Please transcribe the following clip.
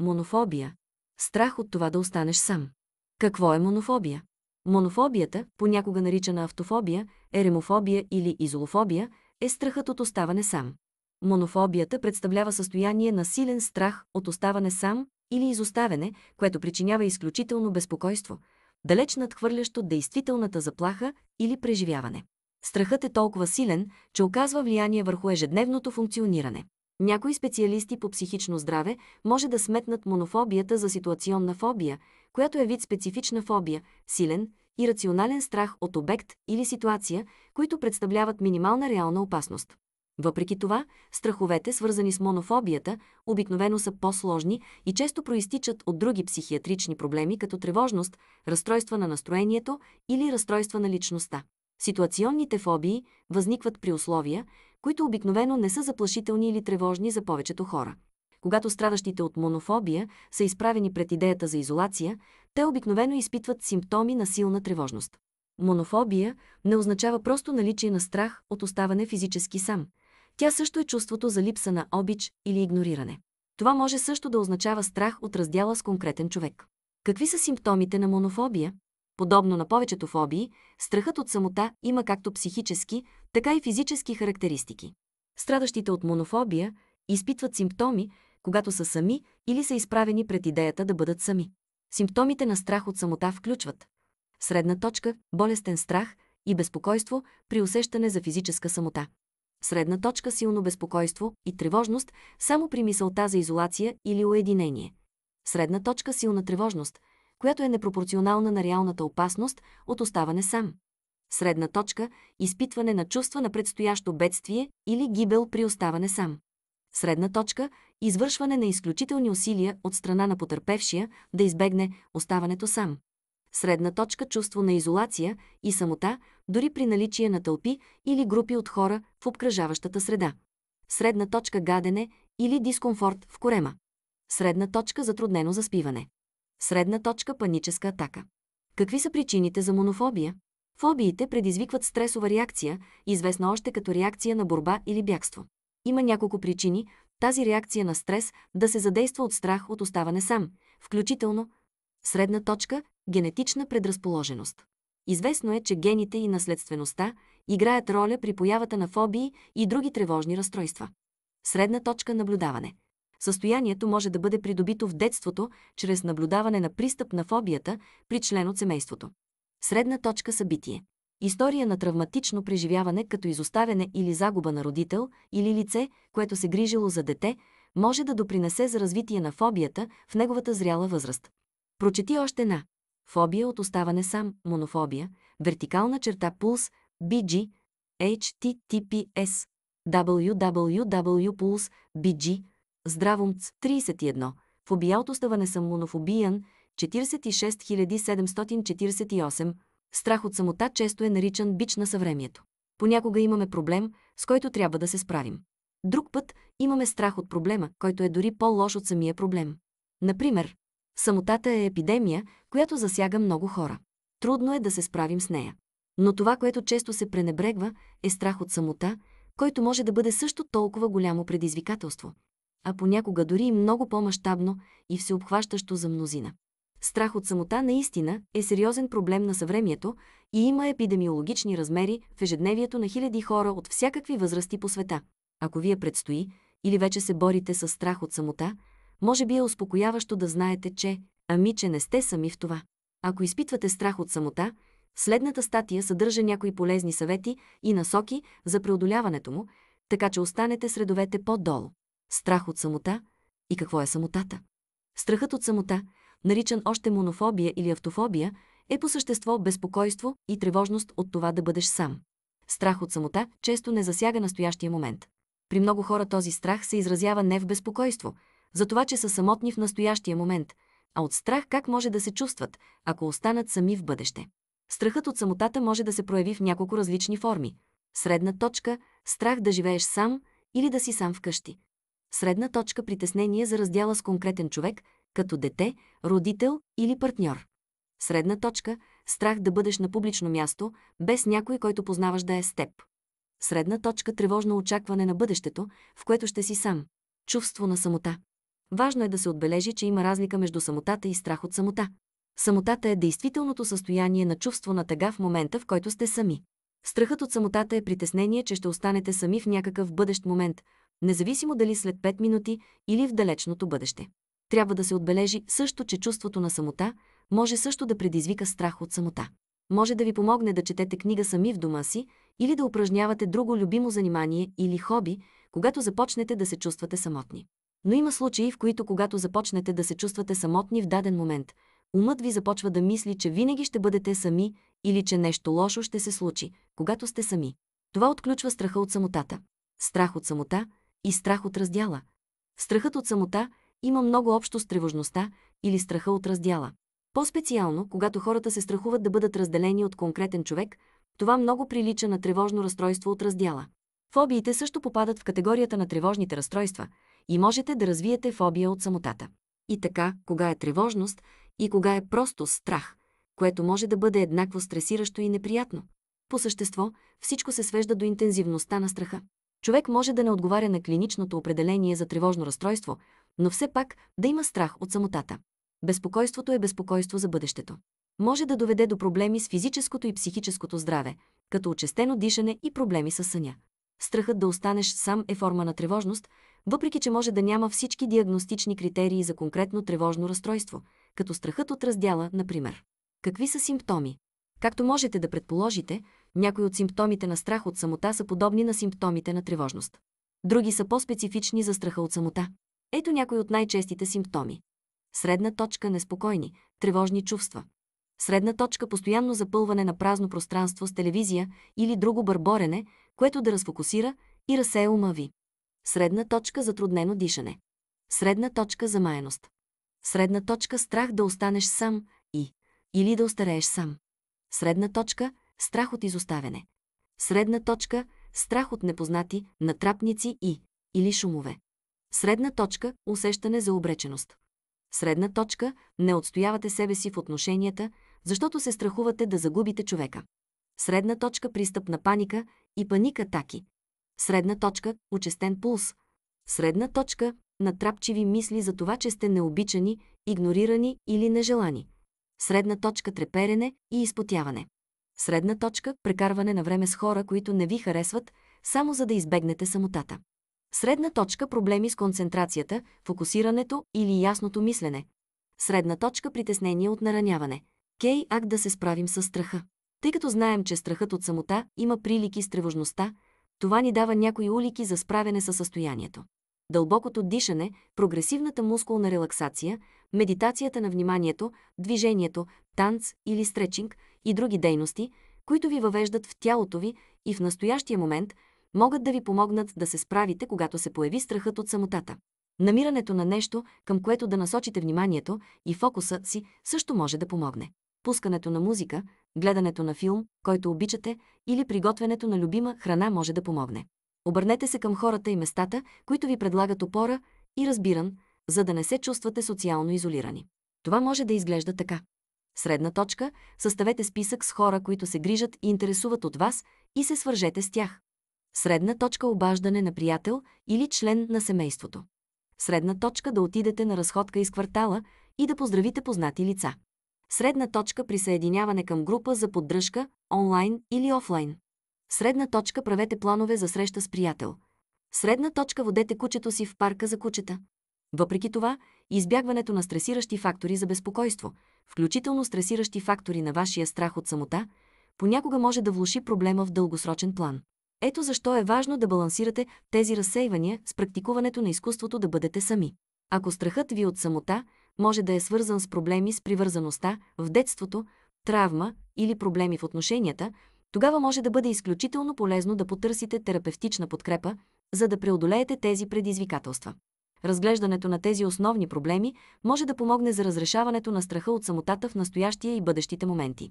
монофобия – страх от това да останеш сам. Какво е монофобия? Монофобията, понякога наричана автофобия, еремофобия или изолофобия, е страхът от оставане сам. Монофобията представлява състояние на силен страх от оставане сам или изоставене, което причинява изключително безпокойство, далеч надхвърлящо действителната заплаха или преживяване. Страхът е толкова силен, че оказва влияние върху ежедневното функциониране. Някои специалисти по психично здраве може да сметнат монофобията за ситуационна фобия, която е вид специфична фобия, силен, и рационален страх от обект или ситуация, които представляват минимална реална опасност. Въпреки това, страховете, свързани с монофобията, обикновено са по-сложни и често проистичат от други психиатрични проблеми, като тревожност, разстройства на настроението или разстройства на личността. Ситуационните фобии възникват при условия, които обикновено не са заплашителни или тревожни за повечето хора. Когато страдащите от монофобия са изправени пред идеята за изолация, те обикновено изпитват симптоми на силна тревожност. Монофобия не означава просто наличие на страх от оставане физически сам. Тя също е чувството за липса на обич или игнориране. Това може също да означава страх от раздяла с конкретен човек. Какви са симптомите на монофобия? Подобно на повечето фобии, страхът от самота има както психически, така и физически характеристики. Страдащите от монофобия изпитват симптоми, когато са сами или са изправени пред идеята да бъдат сами. Симптомите на страх от самота включват средна точка, болестен страх и безпокойство при усещане за физическа самота. Средна точка силно безпокойство и тревожност само при мисълта за изолация или уединение. Средна точка силна тревожност – която е непропорционална на реалната опасност от оставане сам. Средна точка – изпитване на чувства на предстоящо бедствие или гибел при оставане сам. Средна точка – извършване на изключителни усилия от страна на потърпевшия да избегне оставането сам. Средна точка – чувство на изолация и самота, дори при наличие на тълпи или групи от хора в обкръжаващата среда. Средна точка – гадене или дискомфорт в корема. Средна точка – затруднено заспиване. Средна точка паническа атака. Какви са причините за монофобия? Фобиите предизвикват стресова реакция, известна още като реакция на борба или бягство. Има няколко причини тази реакция на стрес да се задейства от страх от оставане сам, включително средна точка генетична предразположеност. Известно е, че гените и наследствеността играят роля при появата на фобии и други тревожни разстройства. Средна точка наблюдаване. Състоянието може да бъде придобито в детството чрез наблюдаване на пристъп на фобията при член от семейството. Средна точка събитие. История на травматично преживяване като изоставяне или загуба на родител или лице, което се грижило за дете, може да допринесе за развитие на фобията в неговата зряла възраст. Прочети още на фобия от оставане сам, монофобия, вертикална черта пулс, BG, HTTPS, www.pulse.bg, Здравомц, 31. В от оставане съм монофобиян, 46748. Страх от самота често е наричан бич на съвремието. Понякога имаме проблем, с който трябва да се справим. Друг път имаме страх от проблема, който е дори по-лош от самия проблем. Например, самотата е епидемия, която засяга много хора. Трудно е да се справим с нея. Но това, което често се пренебрегва, е страх от самота, който може да бъде също толкова голямо предизвикателство а понякога дори и много по-мащабно и всеобхващащо за мнозина. Страх от самота наистина е сериозен проблем на съвремието и има епидемиологични размери в ежедневието на хиляди хора от всякакви възрасти по света. Ако вие предстои или вече се борите с страх от самота, може би е успокояващо да знаете, че ами, че не сте сами в това. Ако изпитвате страх от самота, следната статия съдържа някои полезни съвети и насоки за преодоляването му, така че останете средовете по-долу страх от самота и какво е самотата. Страхът от самота, наричан още монофобия или автофобия, е по същество безпокойство и тревожност от това да бъдеш сам. Страх от самота често не засяга настоящия момент. При много хора този страх се изразява не в безпокойство, за това, че са самотни в настоящия момент, а от страх как може да се чувстват, ако останат сами в бъдеще. Страхът от самотата може да се прояви в няколко различни форми. Средна точка – страх да живееш сам или да си сам вкъщи средна точка притеснение за раздяла с конкретен човек, като дете, родител или партньор. Средна точка страх да бъдеш на публично място, без някой, който познаваш да е с теб. Средна точка тревожно очакване на бъдещето, в което ще си сам. Чувство на самота. Важно е да се отбележи, че има разлика между самотата и страх от самота. Самотата е действителното състояние на чувство на тъга в момента, в който сте сами. Страхът от самотата е притеснение, че ще останете сами в някакъв бъдещ момент, независимо дали след 5 минути или в далечното бъдеще. Трябва да се отбележи също, че чувството на самота може също да предизвика страх от самота. Може да ви помогне да четете книга сами в дома си или да упражнявате друго любимо занимание или хоби, когато започнете да се чувствате самотни. Но има случаи, в които когато започнете да се чувствате самотни в даден момент, умът ви започва да мисли, че винаги ще бъдете сами или че нещо лошо ще се случи, когато сте сами. Това отключва страха от самотата. Страх от самота – и страх от раздяла. Страхът от самота има много общо с тревожността или страха от раздяла. По-специално, когато хората се страхуват да бъдат разделени от конкретен човек, това много прилича на тревожно разстройство от раздяла. Фобиите също попадат в категорията на тревожните разстройства и можете да развиете фобия от самотата. И така, кога е тревожност и кога е просто страх, което може да бъде еднакво стресиращо и неприятно. По същество, всичко се свежда до интензивността на страха. Човек може да не отговаря на клиничното определение за тревожно разстройство, но все пак да има страх от самотата. Безпокойството е безпокойство за бъдещето. Може да доведе до проблеми с физическото и психическото здраве, като очестено дишане и проблеми с съня. Страхът да останеш сам е форма на тревожност, въпреки че може да няма всички диагностични критерии за конкретно тревожно разстройство, като страхът от раздяла, например. Какви са симптоми? Както можете да предположите, някои от симптомите на страх от самота са подобни на симптомите на тревожност. Други са по-специфични за страха от самота. Ето някои от най-честите симптоми. Средна точка – неспокойни, тревожни чувства. Средна точка – постоянно запълване на празно пространство с телевизия или друго бърборене, което да разфокусира и разсее ума ви. Средна точка – затруднено дишане. Средна точка – замаяност. Средна точка – страх да останеш сам и или да остарееш сам. Средна точка страх от изоставяне. Средна точка – страх от непознати, натрапници и или шумове. Средна точка – усещане за обреченост. Средна точка – не отстоявате себе си в отношенията, защото се страхувате да загубите човека. Средна точка – пристъп на паника и паник-атаки. Средна точка – учестен пулс. Средна точка – натрапчиви мисли за това, че сте необичани, игнорирани или нежелани. Средна точка – треперене и изпотяване средна точка – прекарване на време с хора, които не ви харесват, само за да избегнете самотата. Средна точка – проблеми с концентрацията, фокусирането или ясното мислене. Средна точка – притеснение от нараняване. Кей – ак да се справим с страха. Тъй като знаем, че страхът от самота има прилики с тревожността, това ни дава някои улики за справяне със състоянието. Дълбокото дишане, прогресивната мускулна релаксация, медитацията на вниманието, движението, танц или стречинг и други дейности, които ви въвеждат в тялото ви и в настоящия момент могат да ви помогнат да се справите, когато се появи страхът от самотата. Намирането на нещо, към което да насочите вниманието и фокуса си, също може да помогне. Пускането на музика, гледането на филм, който обичате, или приготвянето на любима храна може да помогне. Обърнете се към хората и местата, които ви предлагат опора и разбиран, за да не се чувствате социално изолирани. Това може да изглежда така. Средна точка – съставете списък с хора, които се грижат и интересуват от вас и се свържете с тях. Средна точка – обаждане на приятел или член на семейството. Средна точка – да отидете на разходка из квартала и да поздравите познати лица. Средна точка – присъединяване към група за поддръжка, онлайн или офлайн. Средна точка – правете планове за среща с приятел. Средна точка – водете кучето си в парка за кучета. Въпреки това, избягването на стресиращи фактори за безпокойство – включително стресиращи фактори на вашия страх от самота, понякога може да влуши проблема в дългосрочен план. Ето защо е важно да балансирате тези разсейвания с практикуването на изкуството да бъдете сами. Ако страхът ви от самота може да е свързан с проблеми с привързаността в детството, травма или проблеми в отношенията, тогава може да бъде изключително полезно да потърсите терапевтична подкрепа, за да преодолеете тези предизвикателства. Разглеждането на тези основни проблеми може да помогне за разрешаването на страха от самотата в настоящия и бъдещите моменти.